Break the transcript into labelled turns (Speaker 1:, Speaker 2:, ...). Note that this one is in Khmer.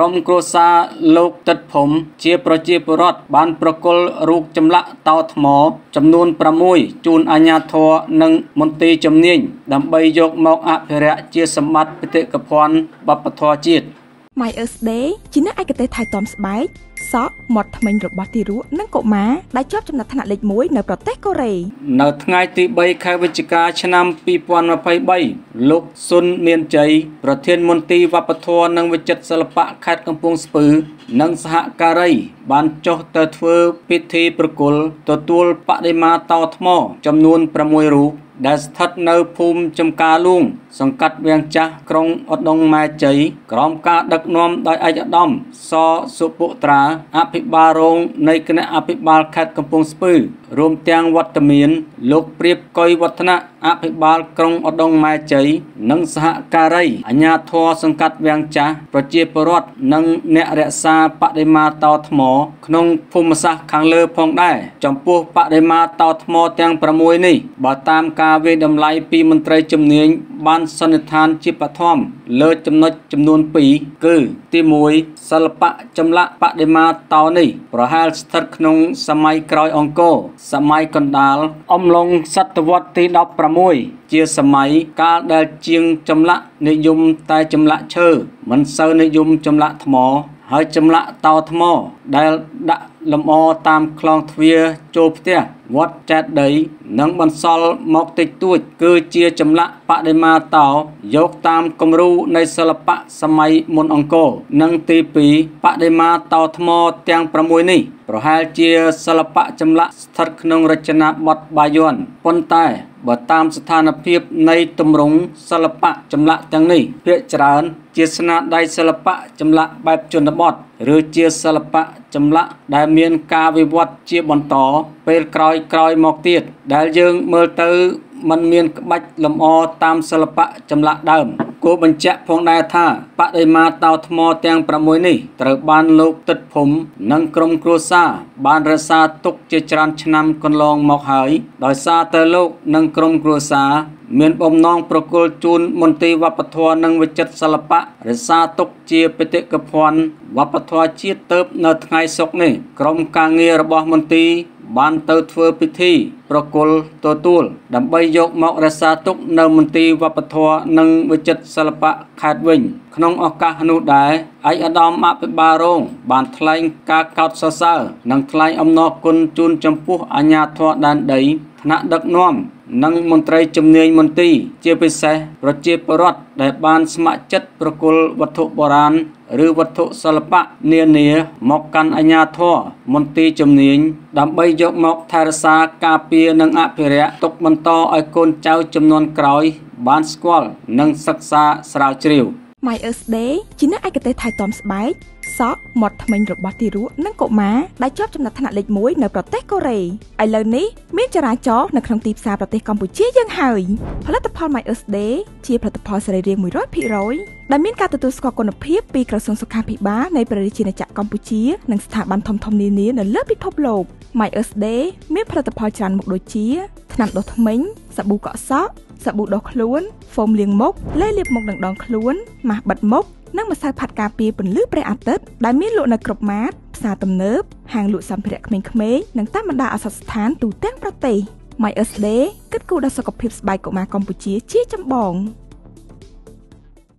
Speaker 1: ក្រុមគ្រួសារលោកតិតភូមិជាប្រជាពលរដ្ឋបានប្រគល់រូបចម្លាក់តោថ្មចំនួន6ជូនអាជ្ញាធរនិងមន្ត្រីជំនាញដើម្បីយកមកអភិរក្សជាសម្បត្តិបេតិកភណ្ឌវប្បធម៌ជាតិ។
Speaker 2: Myers Day ជាអ្នកឯកទេសថែទាំស្បែកសក់មាត់ធ្មេញរបស់ទារកនិងកុមារដែលជាប់ចំណាត់ថ្នាក់លេខ1នៅប្រទេសកូរ៉េ
Speaker 1: នៅថ្ងៃទី3ខែវិច្ឆិកាឆ្នាំ2023លោកស៊ុនមានជ័យប្រធានមន្ទីរវប្បធម៌និងវិចិត្រសិល្បៈខេត្តកំពង់ស្ពឺនិងសហការី បានចុះទៅធ្វើពិធីប្រគល់ទទួលបដិមាតោថ្មចំនួន6រូបដែលស្ថិតនៅភូមិចំការលួងសង្កាត់វាំងចាស់ក្រុងឧដុង្គម៉ែជ័យក្រោមការដឹកនាំដោយឯកឧត្តមសសុពុត្រាអភិបាលរងនៃគណៈអភិបាលខេត្តកំពង់ស្ពឺរួមទាំងវត្តមានលោកព្រាបកុយវឌ្ឍនៈអភិបាលក្រុងឧដុង្គម៉ែជ័យនិងសហការីអាជ្ញាធរសង្កាត់វាំងចាស់ប្រជាពលរដ្ឋនិងអ្នករក្សាបដិមាតោថ្ម ក្នុងភូមិសាស្ត្រខាងលើផងដែរចំពោះបដិមាតោថ្មទាំង6នេះបើតាមការវិយតម្លៃពីមន្ត្រីជំនាញបានបានសន្និដ្ឋានជាបឋមលើចំណុចចំនួន2គឺទី1សិល្បៈចម្លាក់បដិមាតោនេះប្រហែលស្ថិតក្នុងសម័យក្រោយអង្គរសម័យកណ្ដាលអំឡុងសតវត្សទី16ជាសម័យកាលដែលជាងចម្លាក់និយមតែចម្លាក់ឈើមិនសូវនិយមចម្លាក់ថ្មហើយចម្លាក់តោថ្មដែលដាក់លម្អតាមខ្នងទ្វារចូលផ្ទះវត្តចេតិយនិងបន្សល់មកតិចតួច គឺជាចម្លាក់បដិមាតោយកតាមគំរូនៃសិល្បៈសម័យមុនអង្គរនិងទី2បដិមាតោថ្មទាំង6នេះ ប្រហែលជាសិល្បៈចម្លាក់ស្ថិតក្នុងរចនាបថបាយ័នប៉ុន្តែបើតាមស្ថានភាពនៃទម្រង់សិល្បៈចម្លាក់ទាំងនេះភាគច្រើនជាស្នាដៃសិល្បៈចម្លាក់បែបជនបទឬជាសិល្បៈចម្លាក់ដែលមានការវិវត្តជាបន្តពេលក្រោយក្រោយមកទៀត ដែលយើងមើលទៅมันមានក្បាច់លម្អតាមសិល្បៈចម្លាក់ដើម។គួរបញ្ជាក់ផងដែរថាបដិមាតោថ្មទាំង6នេះត្រូវបានលោកទឹកភូមិនិងក្រុមគ្រួសារបានរក្សាទុកជាច្រើន ឆ្នាំកន្លងមកហើយដោយសារតែលោក និងក្រុមគ្រួសារមាន បំណងប្រគល់ជូនមន្ទីរវប្បធម៌និងវិចិត្រសិល្បៈរក្សាទុកជាបេតិកភណ្ឌវប្បធម៌ជាតិទៅនៅថ្ងៃ សុក្រនេះ ក្រុមការងាររបស់មន្ទីរបានទៅធ្វើពិធីប្រគល់ទទួលដើម្បីយកមករក្សាទុកនៅមន្ទីរវប្បធម៌និងវិចិត្រសិល្បៈខេត្តវិញក្នុងឱកាសនោះដែរឯកឧត្តមអភិបាលរង បានថ្លែងការកោតសរសើរនិងថ្លែងអំណរគុណជូនចំពោះអាជ្ញាធរដែនដីថ្នាក់ដឹកនាំនិងមន្ត្រីជំនាញមន្ទីរជាពិសេសប្រជាពលរដ្ឋដែល បានស្ម័គ្រចិត្តប្រគល់វត្ថុបុរាណឬវត្ថុសិល្បៈនានាមកកាន់អាជ្ញាធរមន្ទីរជំនាញដើម្បីយកមកថែរក្សាការពារនិងអភិរក្សទុកបន្តឲ្យកូនចៅចំនួនក្រោយបានស្គាល់និងសិក្សាស្រាវជ្រាវ។
Speaker 2: My Earth Day ជាអ្នកឯកទេសថែទាំស្បែកសក់មាត់ធ្មេញរបស់ទារកនិងកុមារដែលជាប់ចំណាត់ថ្នាក់លេខ1នៅប្រទេសកូរ៉េឥឡូវនេះមានចរាចរណ៍នៅក្នុងទីផ្សារប្រទេសកម្ពុជាយើងហើយ ផលិតផល My Earth Day ជាផលិតផលសរីរាង្គ100%ដែលមានការទទួលស្គាល់គុណភាពពីក្រសួងសុខាភិបាលនៃព្រះរាជាណាចក្រកម្ពុជា និងស្ថាប័នធំៗនានានៅលើពិភពលោក My Earth Day មានផលិតផលច្រើនមុខដូចជាថ្នាំដុសធ្មេញសាប៊ូកក់សក់សាប៊ូដុសខ្លួនហ្វូមលាងមុខលេលាបមុខនឹងដងខ្លួនម៉ាស់បិទមុខនិងម្សៅផាត់ការពារពន្លឺព្រះអាទិត្យដែលមានលក់នៅគ្រប់ម៉ាតផ្សារទំនើបហាងលក់សម្ភារៈក្មេងៗនិងតាមបណ្ដាអសស្ថានទូទាំងប្រទេស My Earth Day គិតគូរដល់សុខភាពស្បែកកុមារកម្ពុជាជាចម្បង